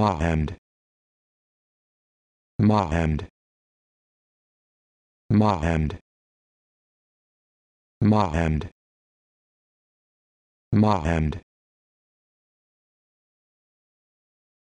Mahemd. Mahemd. Mahemd. Mahemd. Mahemd.